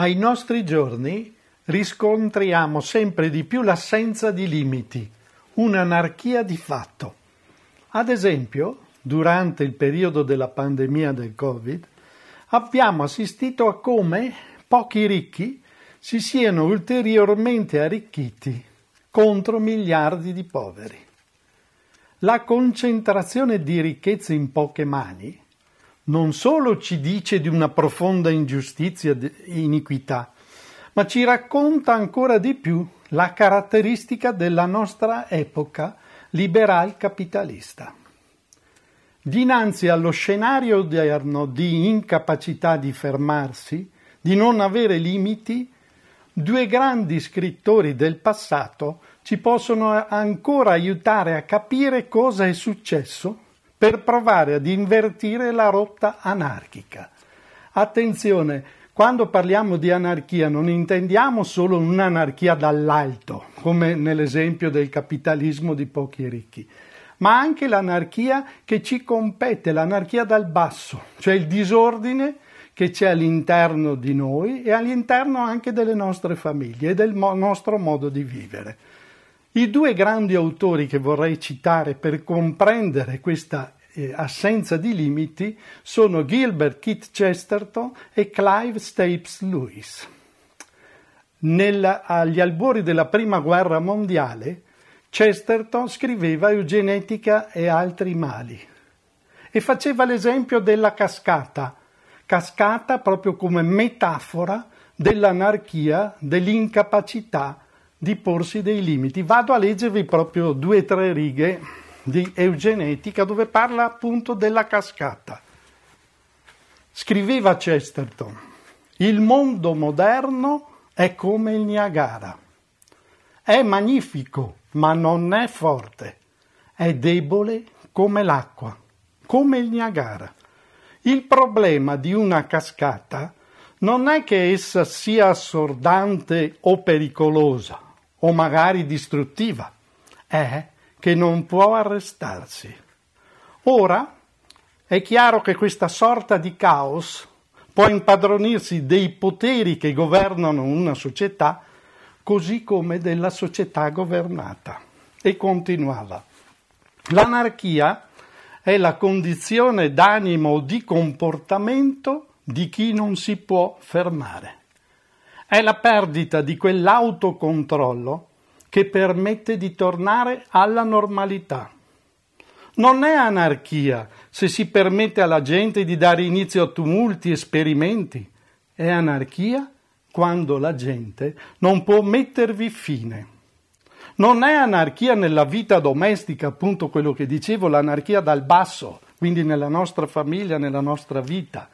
Ai nostri giorni riscontriamo sempre di più l'assenza di limiti, un'anarchia di fatto. Ad esempio, durante il periodo della pandemia del Covid, abbiamo assistito a come pochi ricchi si siano ulteriormente arricchiti contro miliardi di poveri. La concentrazione di ricchezze in poche mani non solo ci dice di una profonda ingiustizia e iniquità, ma ci racconta ancora di più la caratteristica della nostra epoca liberal capitalista. Dinanzi allo scenario odierno di incapacità di fermarsi, di non avere limiti, due grandi scrittori del passato ci possono ancora aiutare a capire cosa è successo per provare ad invertire la rotta anarchica. Attenzione, quando parliamo di anarchia non intendiamo solo un'anarchia dall'alto, come nell'esempio del capitalismo di pochi ricchi, ma anche l'anarchia che ci compete, l'anarchia dal basso, cioè il disordine che c'è all'interno di noi e all'interno anche delle nostre famiglie e del mo- nostro modo di vivere. I due grandi autori che vorrei citare per comprendere questa eh, assenza di limiti sono Gilbert Keith Chesterton e Clive Stapes Lewis. Nella, agli albori della Prima Guerra Mondiale, Chesterton scriveva Eugenetica e altri mali e faceva l'esempio della cascata, cascata proprio come metafora dell'anarchia, dell'incapacità di porsi dei limiti. Vado a leggervi proprio due o tre righe di eugenetica dove parla appunto della cascata. Scriveva Chesterton, il mondo moderno è come il Niagara. È magnifico, ma non è forte. È debole come l'acqua, come il Niagara. Il problema di una cascata non è che essa sia assordante o pericolosa, o magari distruttiva, è eh, che non può arrestarsi. Ora è chiaro che questa sorta di caos può impadronirsi dei poteri che governano una società, così come della società governata. E continuava. L'anarchia è la condizione d'animo o di comportamento di chi non si può fermare. È la perdita di quell'autocontrollo che permette di tornare alla normalità. Non è anarchia se si permette alla gente di dare inizio a tumulti e sperimenti. È anarchia quando la gente non può mettervi fine. Non è anarchia nella vita domestica, appunto quello che dicevo, l'anarchia dal basso, quindi nella nostra famiglia, nella nostra vita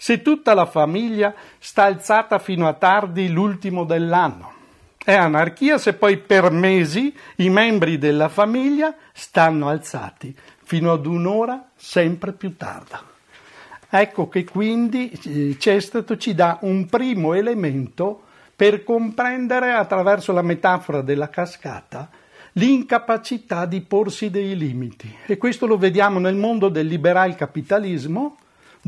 se tutta la famiglia sta alzata fino a tardi l'ultimo dell'anno. È anarchia se poi per mesi i membri della famiglia stanno alzati fino ad un'ora sempre più tarda. Ecco che quindi eh, Cestato ci dà un primo elemento per comprendere attraverso la metafora della cascata l'incapacità di porsi dei limiti. E questo lo vediamo nel mondo del liberal capitalismo,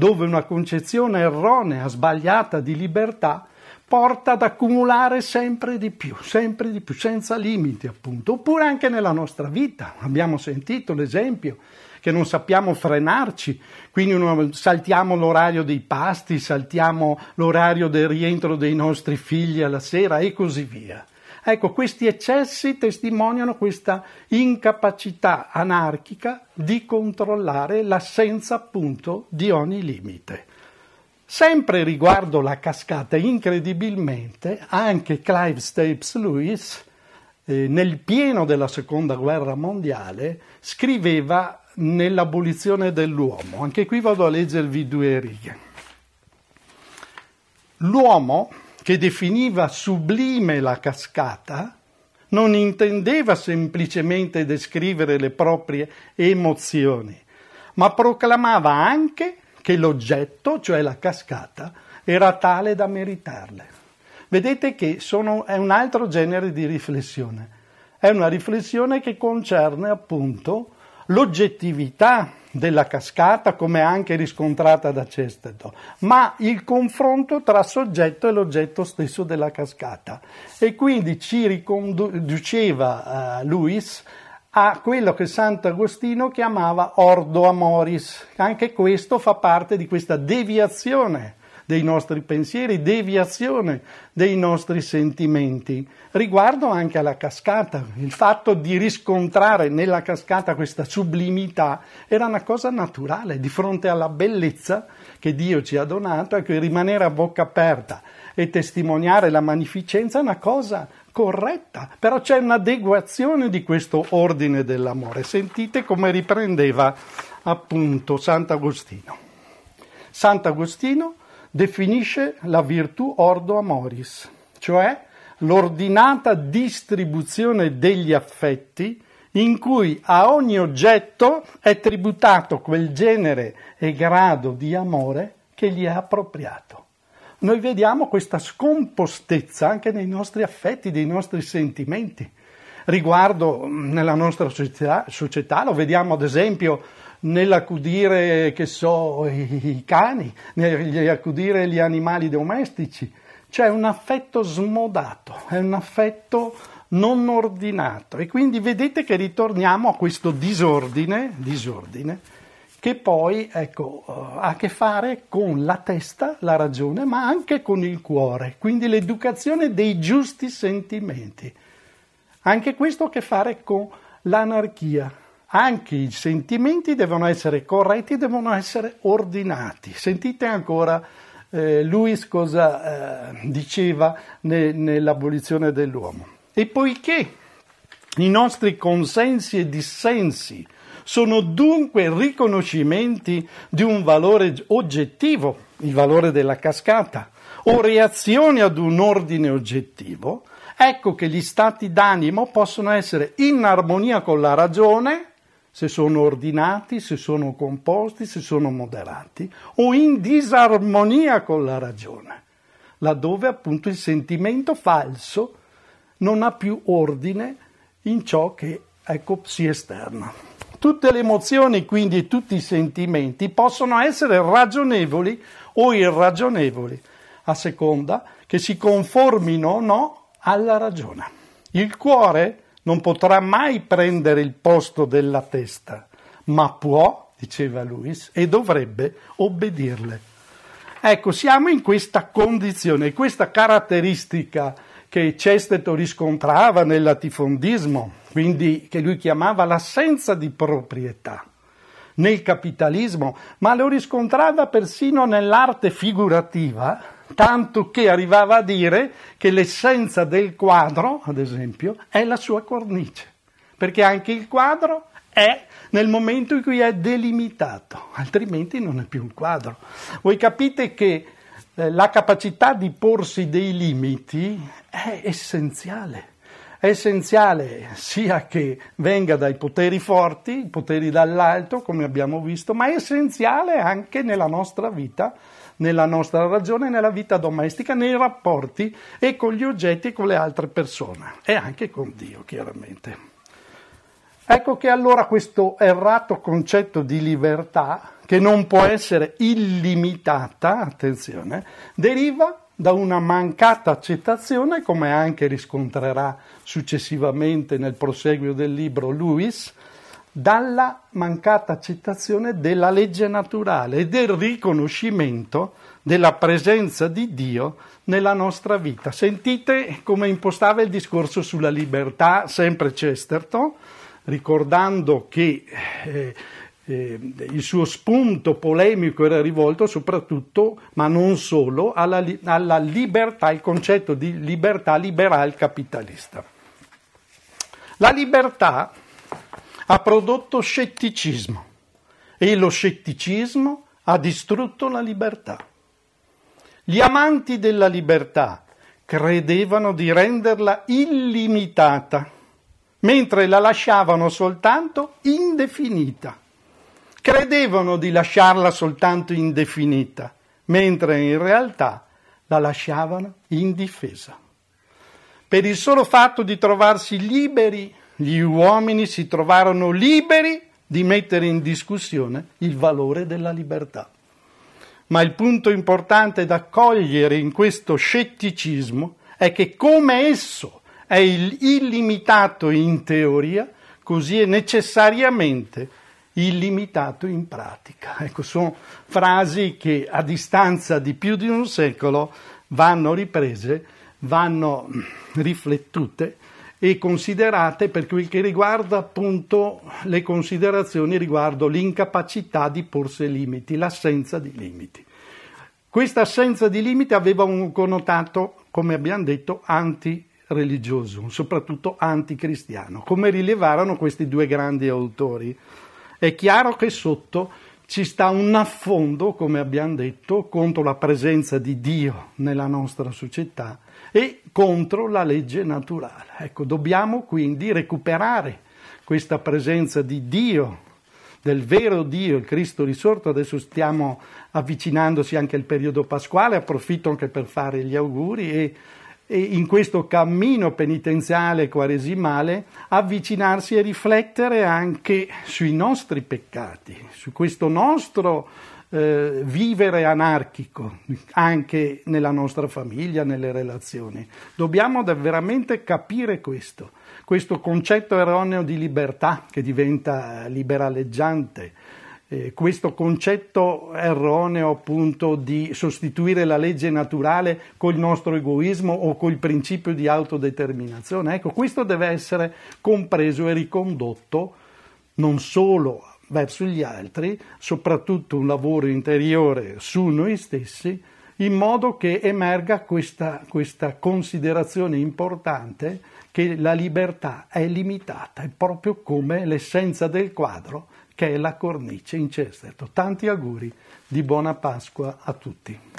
dove una concezione erronea, sbagliata di libertà porta ad accumulare sempre di più, sempre di più, senza limiti appunto, oppure anche nella nostra vita. Abbiamo sentito l'esempio che non sappiamo frenarci, quindi saltiamo l'orario dei pasti, saltiamo l'orario del rientro dei nostri figli alla sera e così via. Ecco, questi eccessi testimoniano questa incapacità anarchica di controllare l'assenza appunto di ogni limite. Sempre riguardo la cascata, incredibilmente, anche Clive Stapes Lewis, eh, nel pieno della Seconda Guerra Mondiale, scriveva nell'abolizione dell'uomo. Anche qui vado a leggervi due righe. L'uomo che definiva sublime la cascata, non intendeva semplicemente descrivere le proprie emozioni, ma proclamava anche che l'oggetto, cioè la cascata, era tale da meritarle. Vedete che sono, è un altro genere di riflessione, è una riflessione che concerne appunto l'oggettività della cascata come anche riscontrata da Cesteto, ma il confronto tra soggetto e l'oggetto stesso della cascata. E quindi ci riconduceva uh, eh, Lewis a quello che Sant'Agostino chiamava ordo amoris. Anche questo fa parte di questa deviazione dei nostri pensieri, deviazione dei nostri sentimenti. Riguardo anche alla cascata, il fatto di riscontrare nella cascata questa sublimità era una cosa naturale di fronte alla bellezza che Dio ci ha donato, ecco, rimanere a bocca aperta e testimoniare la magnificenza è una cosa corretta, però c'è un'adeguazione di questo ordine dell'amore. Sentite come riprendeva appunto Sant'Agostino. Sant'Agostino definisce la virtù ordo amoris, cioè l'ordinata distribuzione degli affetti in cui a ogni oggetto è tributato quel genere e grado di amore che gli è appropriato. Noi vediamo questa scompostezza anche nei nostri affetti, nei nostri sentimenti. Riguardo mm, nella nostra società, società lo vediamo ad esempio nell'accudire, che so, i, cani, nell'accudire gli animali domestici. C'è un affetto smodato, è un affetto non ordinato. E quindi vedete che ritorniamo a questo disordine, disordine che poi ecco, eh, ha a che fare con la testa, la ragione, ma anche con il cuore, quindi l'educazione dei giusti sentimenti. Anche questo ha a che fare con l'anarchia, anche i sentimenti devono essere corretti, devono essere ordinati. Sentite ancora eh, Luis cosa eh, diceva ne, nell'abolizione dell'uomo. E poiché i nostri consensi e dissensi sono dunque riconoscimenti di un valore oggettivo, il valore della cascata, o reazioni ad un ordine oggettivo, ecco che gli stati d'animo possono essere in armonia con la ragione se sono ordinati, se sono composti, se sono moderati o in disarmonia con la ragione, laddove appunto il sentimento falso non ha più ordine in ciò che ecco, si esterna. Tutte le emozioni, quindi tutti i sentimenti, possono essere ragionevoli o irragionevoli, a seconda che si conformino o no alla ragione. Il cuore non potrà mai prendere il posto della testa, ma può, diceva Luis, e dovrebbe obbedirle. Ecco, siamo in questa condizione, questa caratteristica che Cesteto riscontrava nel latifondismo, quindi che lui chiamava l'assenza di proprietà nel capitalismo, ma lo riscontrava persino nell'arte figurativa tanto che arrivava a dire che l'essenza del quadro, ad esempio, è la sua cornice, perché anche il quadro è nel momento in cui è delimitato, altrimenti non è più un quadro. Voi capite che eh, la capacità di porsi dei limiti è essenziale è essenziale sia che venga dai poteri forti, i poteri dall'alto, come abbiamo visto, ma è essenziale anche nella nostra vita, nella nostra ragione, nella vita domestica, nei rapporti e con gli oggetti e con le altre persone e anche con Dio, chiaramente. Ecco che allora questo errato concetto di libertà, che non può essere illimitata, attenzione, deriva da una mancata accettazione, come anche riscontrerà successivamente nel proseguio del libro Lewis, dalla mancata accettazione della legge naturale e del riconoscimento della presenza di Dio nella nostra vita. Sentite come impostava il discorso sulla libertà, sempre Chesterton, ricordando che eh, eh, il suo spunto polemico era rivolto soprattutto, ma non solo, alla, alla libertà, al concetto di libertà liberal capitalista. La libertà ha prodotto scetticismo e lo scetticismo ha distrutto la libertà. Gli amanti della libertà credevano di renderla illimitata, mentre la lasciavano soltanto indefinita credevano di lasciarla soltanto indefinita, mentre in realtà la lasciavano indifesa. Per il solo fatto di trovarsi liberi, gli uomini si trovarono liberi di mettere in discussione il valore della libertà. Ma il punto importante da cogliere in questo scetticismo è che come esso è illimitato in teoria, così è necessariamente illimitato in pratica. Ecco, sono frasi che a distanza di più di un secolo vanno riprese, vanno mm, riflettute e considerate per quel che riguarda appunto le considerazioni riguardo l'incapacità di porsi limiti, l'assenza di limiti. Questa assenza di limiti aveva un connotato, come abbiamo detto, antireligioso, soprattutto anticristiano, come rilevarono questi due grandi autori. È chiaro che sotto ci sta un affondo, come abbiamo detto, contro la presenza di Dio nella nostra società e contro la legge naturale. Ecco, dobbiamo quindi recuperare questa presenza di Dio, del vero Dio, il Cristo risorto. Adesso stiamo avvicinandosi anche al periodo pasquale, approfitto anche per fare gli auguri e in questo cammino penitenziale quaresimale avvicinarsi e riflettere anche sui nostri peccati, su questo nostro eh, vivere anarchico anche nella nostra famiglia, nelle relazioni. Dobbiamo veramente capire questo, questo concetto erroneo di libertà che diventa liberaleggiante eh, questo concetto erroneo appunto di sostituire la legge naturale col nostro egoismo o col principio di autodeterminazione. Ecco, questo deve essere compreso e ricondotto non solo verso gli altri, soprattutto un lavoro interiore su noi stessi, in modo che emerga questa, questa considerazione importante che la libertà è limitata, è proprio come l'essenza del quadro che è la cornice in Cestetto. Tanti auguri di buona Pasqua a tutti.